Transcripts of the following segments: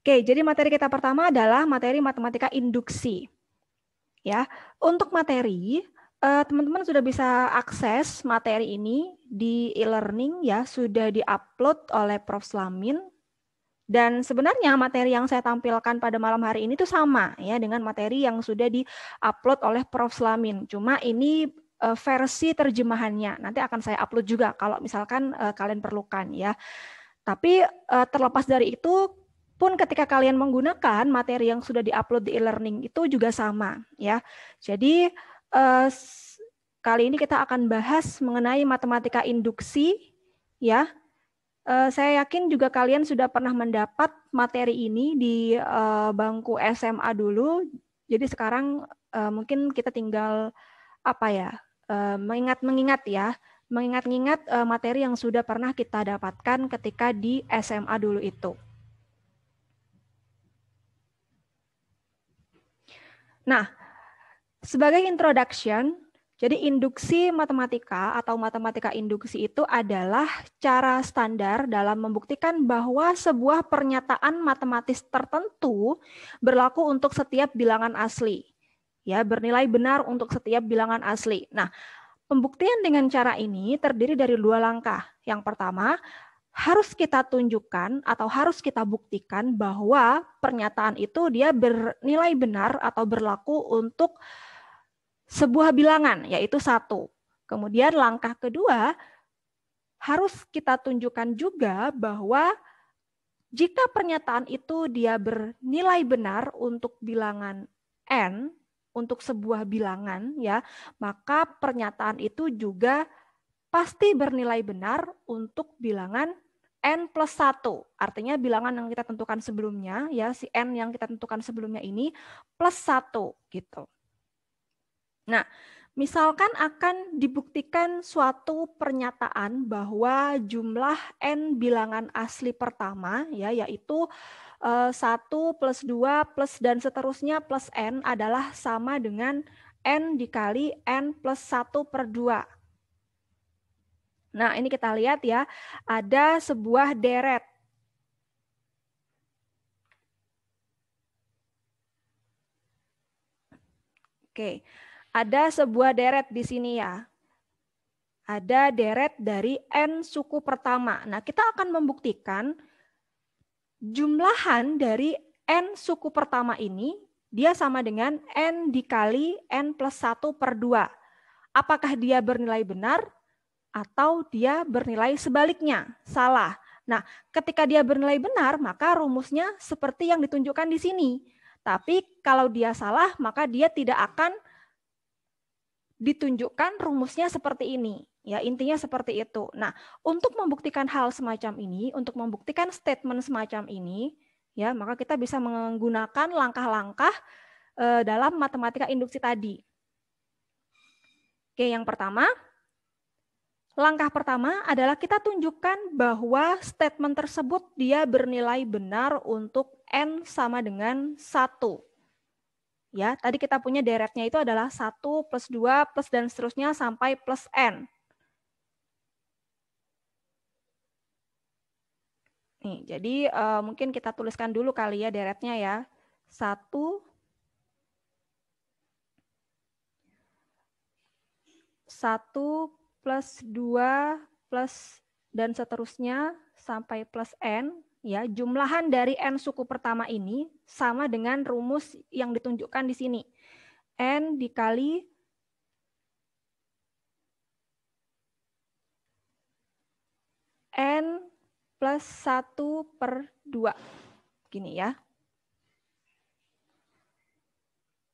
Oke, jadi materi kita pertama adalah materi matematika induksi. Ya, untuk materi eh, teman-teman sudah bisa akses materi ini di e-learning ya, sudah diupload oleh Prof Slamin. Dan sebenarnya materi yang saya tampilkan pada malam hari ini itu sama ya dengan materi yang sudah diupload oleh Prof Slamin. Cuma ini eh, versi terjemahannya. Nanti akan saya upload juga kalau misalkan eh, kalian perlukan ya. Tapi terlepas dari itu, pun ketika kalian menggunakan materi yang sudah diupload di e-learning itu juga sama ya. Jadi eh, kali ini kita akan bahas mengenai matematika induksi ya. Eh, saya yakin juga kalian sudah pernah mendapat materi ini di eh, bangku SMA dulu. Jadi sekarang eh, mungkin kita tinggal apa ya? Eh, mengingat-mengingat ya mengingat-ingat eh, materi yang sudah pernah kita dapatkan ketika di SMA dulu itu. Nah, sebagai introduction, jadi induksi matematika atau matematika induksi itu adalah cara standar dalam membuktikan bahwa sebuah pernyataan matematis tertentu berlaku untuk setiap bilangan asli. Ya, bernilai benar untuk setiap bilangan asli. Nah, pembuktian dengan cara ini terdiri dari dua langkah. Yang pertama, harus kita tunjukkan atau harus kita buktikan bahwa pernyataan itu dia bernilai benar atau berlaku untuk sebuah bilangan, yaitu satu. Kemudian langkah kedua, harus kita tunjukkan juga bahwa jika pernyataan itu dia bernilai benar untuk bilangan N, untuk sebuah bilangan, ya maka pernyataan itu juga pasti bernilai benar untuk bilangan N plus satu, Artinya bilangan yang kita tentukan sebelumnya, ya si N yang kita tentukan sebelumnya ini plus satu, gitu. Nah, misalkan akan dibuktikan suatu pernyataan bahwa jumlah N bilangan asli pertama, ya yaitu eh, satu plus dua plus dan seterusnya plus N adalah sama dengan N dikali N plus satu per dua. Nah, ini kita lihat ya, ada sebuah deret. Oke, ada sebuah deret di sini ya. Ada deret dari N suku pertama. Nah, kita akan membuktikan jumlahan dari N suku pertama ini, dia sama dengan N dikali N plus 1 per 2. Apakah dia bernilai benar? atau dia bernilai sebaliknya, salah. Nah, ketika dia bernilai benar, maka rumusnya seperti yang ditunjukkan di sini. Tapi kalau dia salah, maka dia tidak akan ditunjukkan rumusnya seperti ini. Ya, intinya seperti itu. Nah, untuk membuktikan hal semacam ini, untuk membuktikan statement semacam ini, ya, maka kita bisa menggunakan langkah-langkah eh, dalam matematika induksi tadi. Oke, yang pertama, Langkah pertama adalah kita tunjukkan bahwa statement tersebut dia bernilai benar untuk N sama dengan satu. ya tadi kita punya deretnya itu adalah satu plus dua plus dan seterusnya sampai plus n. Nih, jadi uh, mungkin kita tuliskan dulu kali ya deretnya ya. satu 1 plus 2 plus dan seterusnya sampai plus n ya jumlahan dari n suku pertama ini sama dengan rumus yang ditunjukkan di sini n dikali n plus 1 per 2 gini ya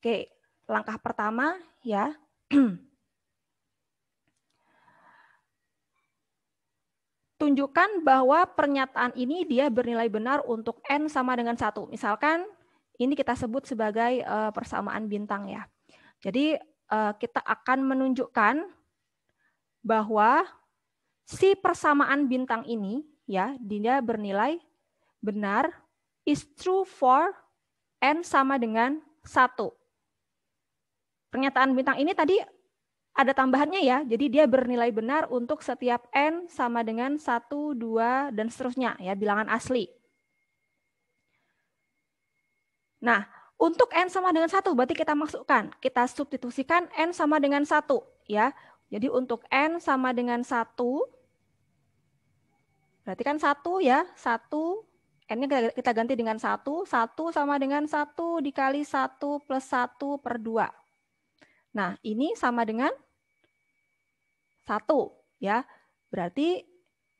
oke langkah pertama ya tunjukkan bahwa pernyataan ini dia bernilai benar untuk N sama dengan satu. Misalkan ini kita sebut sebagai eh, persamaan bintang ya. Jadi eh, kita akan menunjukkan bahwa si persamaan bintang ini ya dia bernilai benar is true for N sama dengan satu. Pernyataan bintang ini tadi ada tambahannya ya. Jadi dia bernilai benar untuk setiap n sama dengan 1, 2 dan seterusnya ya bilangan asli. Nah, untuk n sama dengan 1 berarti kita masukkan, kita substitusikan n sama dengan 1 ya. Jadi untuk n sama dengan 1 berarti kan 1 ya, 1 n-nya kita, ganti dengan 1, 1 sama dengan 1 dikali 1 plus 1 per 2. Nah, ini sama dengan satu, ya. Berarti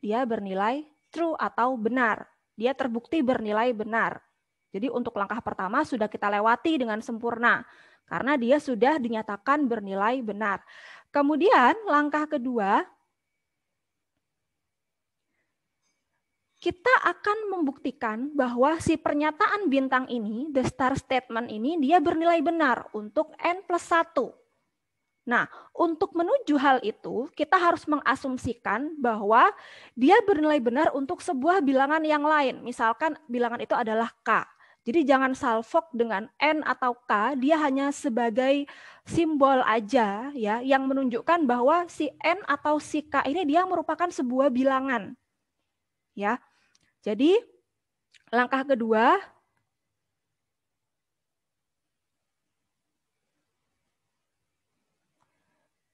dia bernilai true atau benar. Dia terbukti bernilai benar. Jadi untuk langkah pertama sudah kita lewati dengan sempurna karena dia sudah dinyatakan bernilai benar. Kemudian langkah kedua kita akan membuktikan bahwa si pernyataan bintang ini, the star statement ini, dia bernilai benar untuk N plus 1. Nah, untuk menuju hal itu, kita harus mengasumsikan bahwa dia bernilai benar untuk sebuah bilangan yang lain. Misalkan bilangan itu adalah K. Jadi jangan salfok dengan N atau K, dia hanya sebagai simbol aja ya yang menunjukkan bahwa si N atau si K ini dia merupakan sebuah bilangan. Ya. Jadi langkah kedua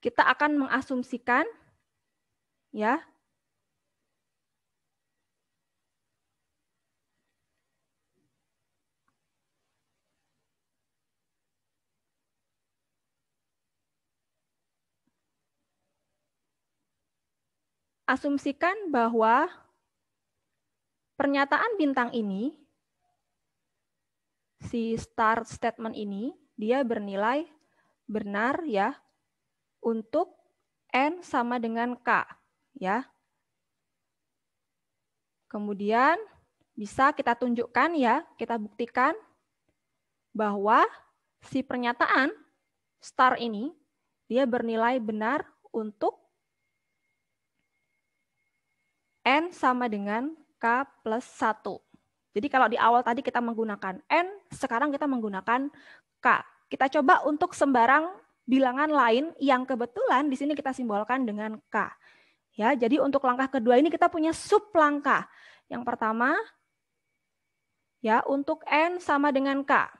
kita akan mengasumsikan ya asumsikan bahwa pernyataan bintang ini, si start statement ini, dia bernilai benar ya, untuk N sama dengan K. ya. Kemudian bisa kita tunjukkan ya, kita buktikan bahwa si pernyataan star ini dia bernilai benar untuk N sama dengan K plus 1. Jadi kalau di awal tadi kita menggunakan N, sekarang kita menggunakan K. Kita coba untuk sembarang bilangan lain yang kebetulan di sini kita simbolkan dengan K. Ya, jadi untuk langkah kedua ini kita punya sub langkah. Yang pertama ya untuk N sama dengan K.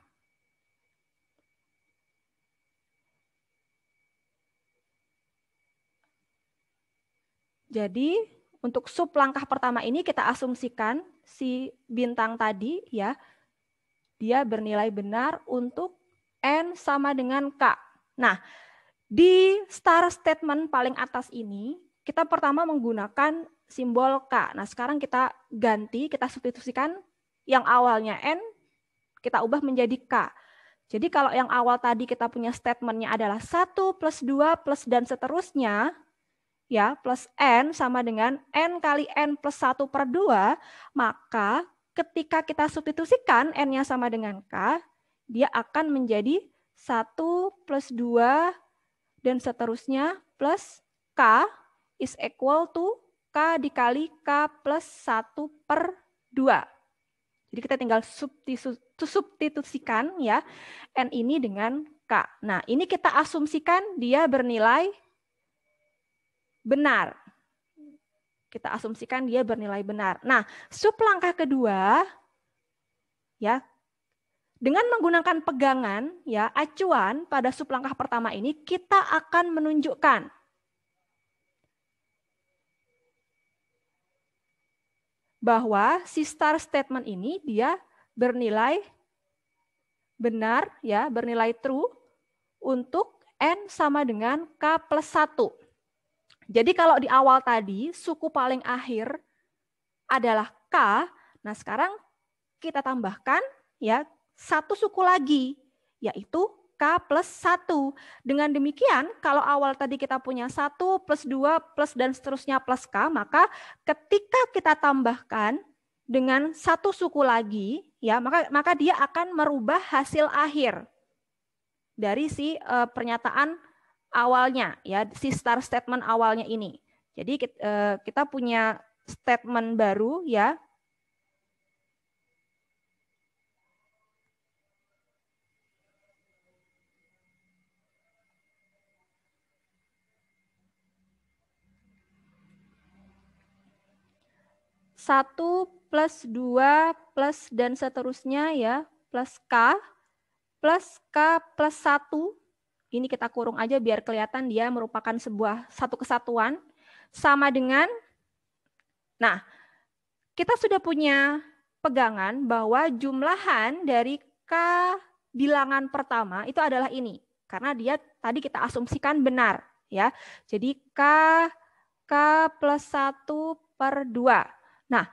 Jadi untuk sub langkah pertama ini kita asumsikan si bintang tadi ya dia bernilai benar untuk N sama dengan K. Nah, di star statement paling atas ini, kita pertama menggunakan simbol K. Nah, sekarang kita ganti, kita substitusikan yang awalnya N, kita ubah menjadi K. Jadi kalau yang awal tadi kita punya statementnya adalah 1 plus 2 plus dan seterusnya, ya plus N sama dengan N kali N plus 1 per 2, maka ketika kita substitusikan N-nya sama dengan K, dia akan menjadi 1 plus 2 dan seterusnya plus K is equal to K dikali K plus 1 per 2. Jadi kita tinggal substitusikan ya N ini dengan K. Nah ini kita asumsikan dia bernilai benar. Kita asumsikan dia bernilai benar. Nah sub langkah kedua ya dengan menggunakan pegangan, ya acuan pada sub langkah pertama ini, kita akan menunjukkan bahwa si star statement ini dia bernilai benar, ya bernilai true untuk N sama dengan K plus satu Jadi kalau di awal tadi, suku paling akhir adalah K, nah sekarang kita tambahkan ya satu suku lagi, yaitu K plus 1. Dengan demikian, kalau awal tadi kita punya 1 plus 2 plus dan seterusnya plus K, maka ketika kita tambahkan dengan satu suku lagi, ya maka maka dia akan merubah hasil akhir dari si uh, pernyataan awalnya ya si start statement awalnya ini. Jadi eh, kita punya statement baru ya 1 plus 2 plus dan seterusnya ya, plus K, plus K plus 1, ini kita kurung aja biar kelihatan dia merupakan sebuah satu kesatuan, sama dengan, nah, kita sudah punya pegangan bahwa jumlahan dari K bilangan pertama itu adalah ini. Karena dia tadi kita asumsikan benar. ya. Jadi K, K plus 1 per 2. Nah,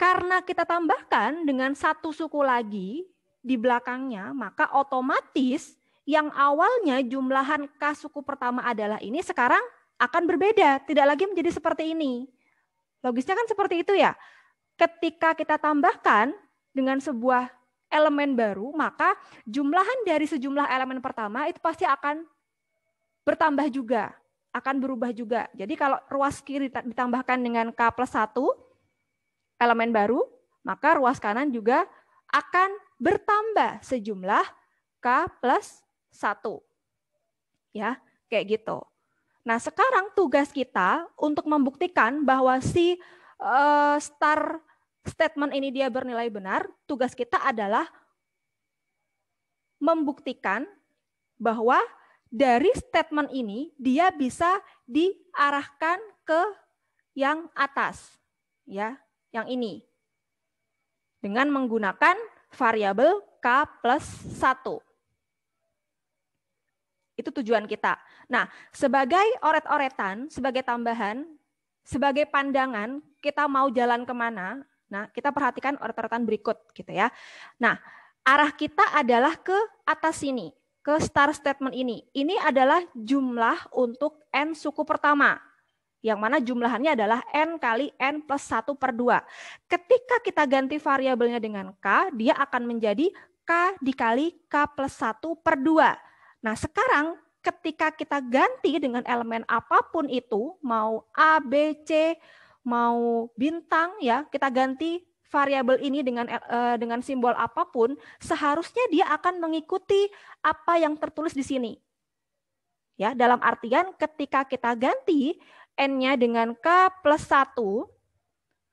karena kita tambahkan dengan satu suku lagi di belakangnya, maka otomatis yang awalnya jumlahan K suku pertama adalah ini sekarang akan berbeda, tidak lagi menjadi seperti ini. Logisnya kan seperti itu ya. Ketika kita tambahkan dengan sebuah elemen baru, maka jumlahan dari sejumlah elemen pertama itu pasti akan bertambah juga, akan berubah juga. Jadi kalau ruas kiri ditambahkan dengan K plus 1, elemen baru, maka ruas kanan juga akan bertambah sejumlah K plus 1. Ya, kayak gitu. Nah, sekarang tugas kita untuk membuktikan bahwa si uh, star statement ini dia bernilai benar, tugas kita adalah membuktikan bahwa dari statement ini dia bisa diarahkan ke yang atas, ya yang ini dengan menggunakan variabel K plus satu Itu tujuan kita. Nah, sebagai oret-oretan, sebagai tambahan, sebagai pandangan, kita mau jalan kemana, nah kita perhatikan oret-oretan berikut gitu ya. Nah, arah kita adalah ke atas sini, ke star statement ini. Ini adalah jumlah untuk N suku pertama yang mana jumlahannya adalah N kali N plus 1 per 2. Ketika kita ganti variabelnya dengan K, dia akan menjadi K dikali K plus 1 per 2. Nah sekarang ketika kita ganti dengan elemen apapun itu, mau A, B, C, mau bintang ya, kita ganti variabel ini dengan eh, dengan simbol apapun, seharusnya dia akan mengikuti apa yang tertulis di sini. Ya, dalam artian ketika kita ganti N-nya dengan K plus 1,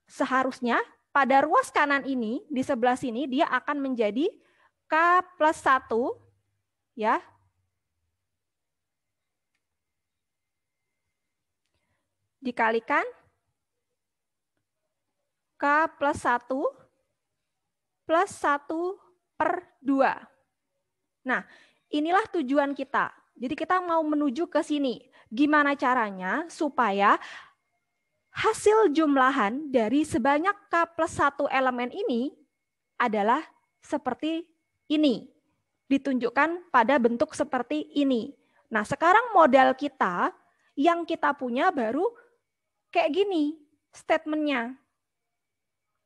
seharusnya pada ruas kanan ini, di sebelah sini, dia akan menjadi K plus 1, ya. Dikalikan K plus 1 plus 1 per 2. Nah, inilah tujuan kita. Jadi kita mau menuju ke sini. Gimana caranya supaya hasil jumlahan dari sebanyak K plus 1 elemen ini adalah seperti ini. Ditunjukkan pada bentuk seperti ini. Nah sekarang modal kita yang kita punya baru kayak gini statementnya.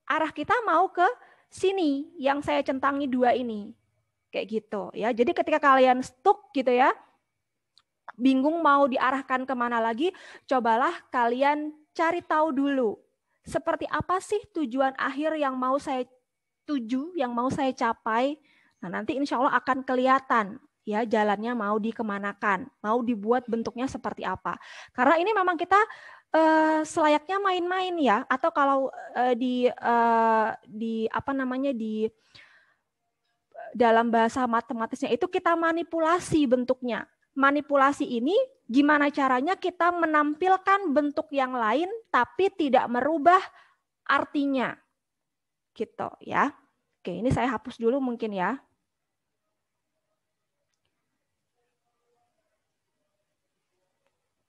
Arah kita mau ke sini yang saya centangi dua ini. Kayak gitu ya. Jadi ketika kalian stuck gitu ya, bingung mau diarahkan kemana lagi, cobalah kalian cari tahu dulu seperti apa sih tujuan akhir yang mau saya tuju, yang mau saya capai. Nah, nanti insya Allah akan kelihatan ya jalannya mau dikemanakan, mau dibuat bentuknya seperti apa. Karena ini memang kita uh, selayaknya main-main ya, atau kalau uh, di uh, di apa namanya di dalam bahasa matematisnya itu kita manipulasi bentuknya manipulasi ini gimana caranya kita menampilkan bentuk yang lain tapi tidak merubah artinya. Gitu ya. Oke, ini saya hapus dulu mungkin ya.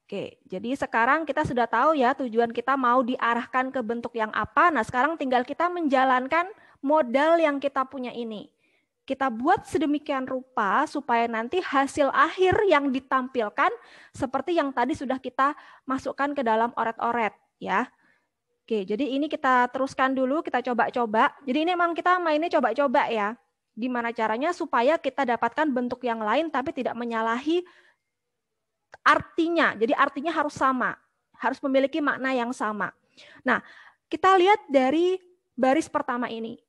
Oke, jadi sekarang kita sudah tahu ya tujuan kita mau diarahkan ke bentuk yang apa. Nah, sekarang tinggal kita menjalankan modal yang kita punya ini. Kita buat sedemikian rupa supaya nanti hasil akhir yang ditampilkan seperti yang tadi sudah kita masukkan ke dalam oret-oret ya. Oke, jadi ini kita teruskan dulu, kita coba-coba. Jadi ini memang kita mainnya coba-coba ya. Gimana caranya supaya kita dapatkan bentuk yang lain tapi tidak menyalahi artinya. Jadi artinya harus sama, harus memiliki makna yang sama. Nah, kita lihat dari baris pertama ini.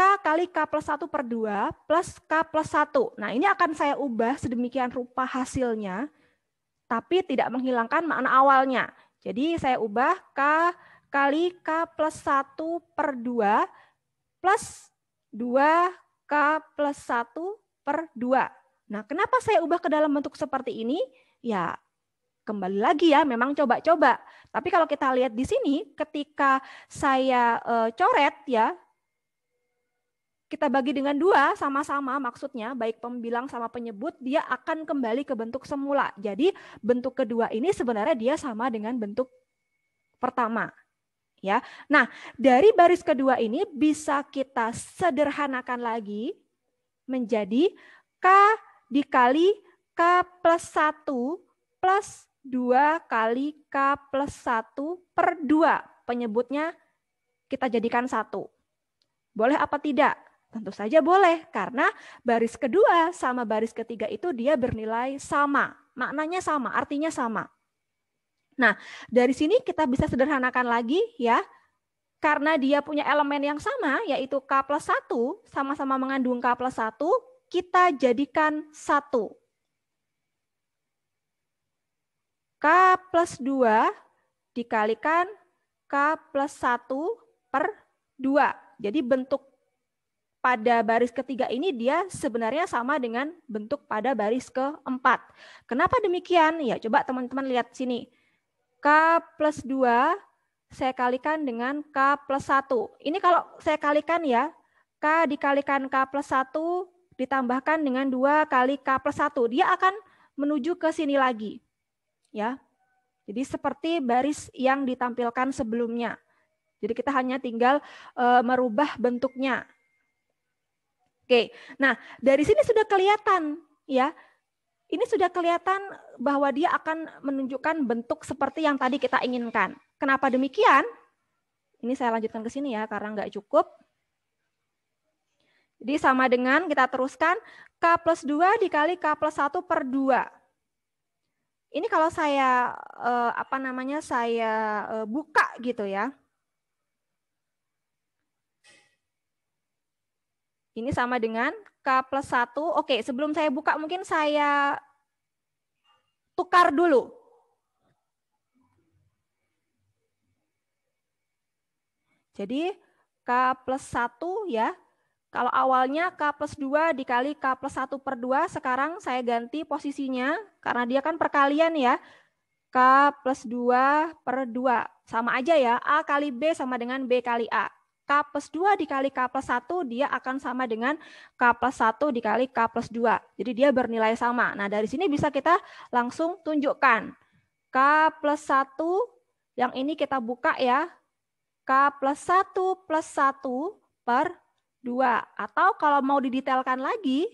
K kali K plus 1 per 2 plus K plus 1. Nah, ini akan saya ubah sedemikian rupa hasilnya, tapi tidak menghilangkan makna awalnya. Jadi saya ubah K kali K plus 1 per 2 plus 2K plus 1 per 2. Nah, kenapa saya ubah ke dalam bentuk seperti ini? Ya, kembali lagi ya, memang coba-coba. Tapi kalau kita lihat di sini, ketika saya e, coret ya, kita bagi dengan dua sama-sama maksudnya baik pembilang sama penyebut dia akan kembali ke bentuk semula. Jadi bentuk kedua ini sebenarnya dia sama dengan bentuk pertama. Ya. Nah, dari baris kedua ini bisa kita sederhanakan lagi menjadi K dikali K plus satu plus dua kali K plus satu per dua Penyebutnya kita jadikan satu. Boleh apa tidak? Tentu saja boleh, karena baris kedua sama baris ketiga itu dia bernilai sama. Maknanya sama, artinya sama. Nah, dari sini kita bisa sederhanakan lagi ya, karena dia punya elemen yang sama, yaitu K plus 1, sama-sama mengandung K plus 1, kita jadikan 1. K plus 2 dikalikan K plus 1 per 2. Jadi bentuk pada baris ketiga ini dia sebenarnya sama dengan bentuk pada baris keempat. Kenapa demikian? Ya coba teman-teman lihat sini. K plus 2 saya kalikan dengan K plus 1. Ini kalau saya kalikan ya, K dikalikan K plus 1 ditambahkan dengan 2 kali K plus 1. Dia akan menuju ke sini lagi. ya. Jadi seperti baris yang ditampilkan sebelumnya. Jadi kita hanya tinggal e, merubah bentuknya. Oke, nah dari sini sudah kelihatan ya, ini sudah kelihatan bahwa dia akan menunjukkan bentuk seperti yang tadi kita inginkan. Kenapa demikian? Ini saya lanjutkan ke sini ya, karena nggak cukup. Jadi sama dengan kita teruskan K plus 2 dikali K plus 1 per 2. Ini kalau saya, eh, apa namanya, saya eh, buka gitu ya. Ini sama dengan K plus 1. Oke, sebelum saya buka mungkin saya tukar dulu. Jadi K plus 1 ya. Kalau awalnya K plus 2 dikali K plus 1 per 2, sekarang saya ganti posisinya karena dia kan perkalian ya. K plus 2 per 2. Sama aja ya, A kali B sama dengan B kali A. K plus 2 dikali K plus 1 dia akan sama dengan K plus 1 dikali K plus 2. Jadi dia bernilai sama. Nah dari sini bisa kita langsung tunjukkan. K plus 1 yang ini kita buka ya. K plus 1 plus 1 per 2. Atau kalau mau didetailkan lagi,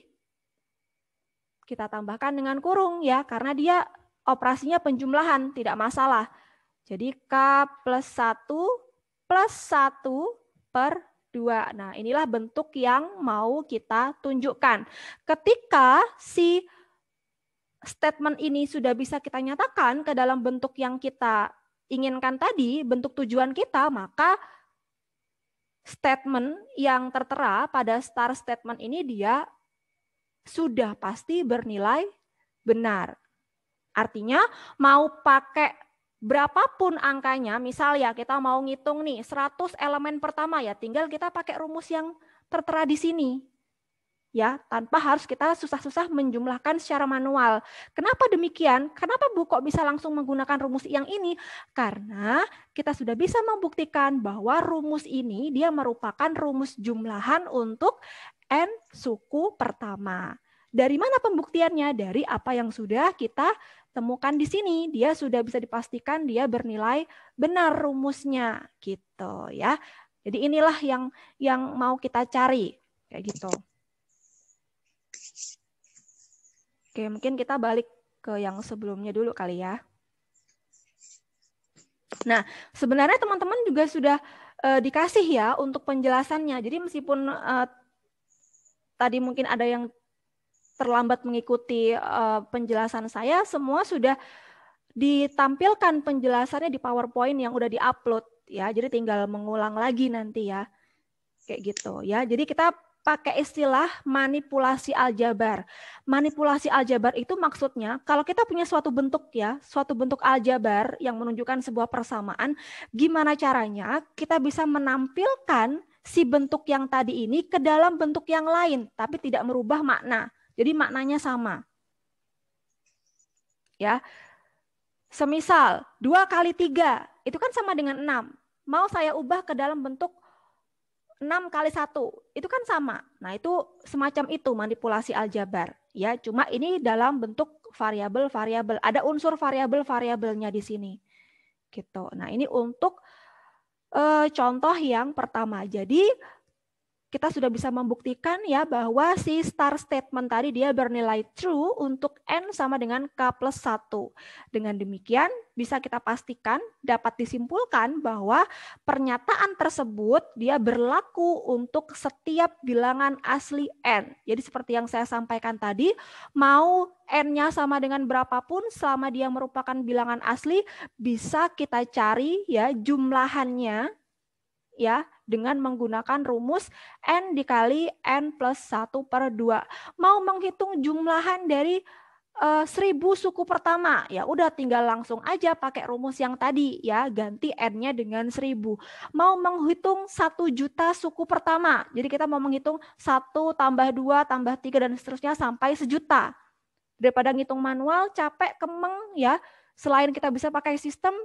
kita tambahkan dengan kurung ya. Karena dia operasinya penjumlahan, tidak masalah. Jadi K plus 1 plus 1 per 2. Nah, inilah bentuk yang mau kita tunjukkan. Ketika si statement ini sudah bisa kita nyatakan ke dalam bentuk yang kita inginkan tadi, bentuk tujuan kita, maka statement yang tertera pada star statement ini dia sudah pasti bernilai benar. Artinya mau pakai berapapun angkanya, misal ya kita mau ngitung nih 100 elemen pertama ya, tinggal kita pakai rumus yang tertera di sini. Ya, tanpa harus kita susah-susah menjumlahkan secara manual. Kenapa demikian? Kenapa Bu kok bisa langsung menggunakan rumus yang ini? Karena kita sudah bisa membuktikan bahwa rumus ini dia merupakan rumus jumlahan untuk n suku pertama. Dari mana pembuktiannya? Dari apa yang sudah kita temukan di sini dia sudah bisa dipastikan dia bernilai benar rumusnya gitu ya. Jadi inilah yang yang mau kita cari kayak gitu. Oke, mungkin kita balik ke yang sebelumnya dulu kali ya. Nah, sebenarnya teman-teman juga sudah uh, dikasih ya untuk penjelasannya. Jadi meskipun uh, tadi mungkin ada yang terlambat mengikuti uh, penjelasan saya, semua sudah ditampilkan penjelasannya di PowerPoint yang udah diupload ya. Jadi tinggal mengulang lagi nanti ya. Kayak gitu ya. Jadi kita pakai istilah manipulasi aljabar. Manipulasi aljabar itu maksudnya kalau kita punya suatu bentuk ya, suatu bentuk aljabar yang menunjukkan sebuah persamaan, gimana caranya kita bisa menampilkan si bentuk yang tadi ini ke dalam bentuk yang lain tapi tidak merubah makna. Jadi maknanya sama. Ya. Semisal 2 kali 3, itu kan sama dengan 6. Mau saya ubah ke dalam bentuk 6 kali 1, itu kan sama. Nah itu semacam itu manipulasi aljabar. ya. Cuma ini dalam bentuk variabel-variabel. Ada unsur variabel-variabelnya di sini. gitu. Nah ini untuk e, contoh yang pertama. Jadi kita sudah bisa membuktikan ya bahwa si star statement tadi dia bernilai true untuk N sama dengan K plus 1. Dengan demikian bisa kita pastikan dapat disimpulkan bahwa pernyataan tersebut dia berlaku untuk setiap bilangan asli N. Jadi seperti yang saya sampaikan tadi, mau N-nya sama dengan berapapun selama dia merupakan bilangan asli bisa kita cari ya jumlahannya ya dengan menggunakan rumus N dikali N plus 1 per 2. Mau menghitung jumlahan dari eh, seribu suku pertama ya udah tinggal langsung aja pakai rumus yang tadi ya ganti n-nya dengan seribu mau menghitung satu juta suku pertama jadi kita mau menghitung satu tambah dua tambah tiga dan seterusnya sampai sejuta daripada ngitung manual capek kemeng ya selain kita bisa pakai sistem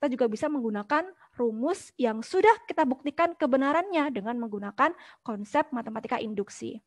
kita juga bisa menggunakan rumus yang sudah kita buktikan kebenarannya dengan menggunakan konsep matematika induksi.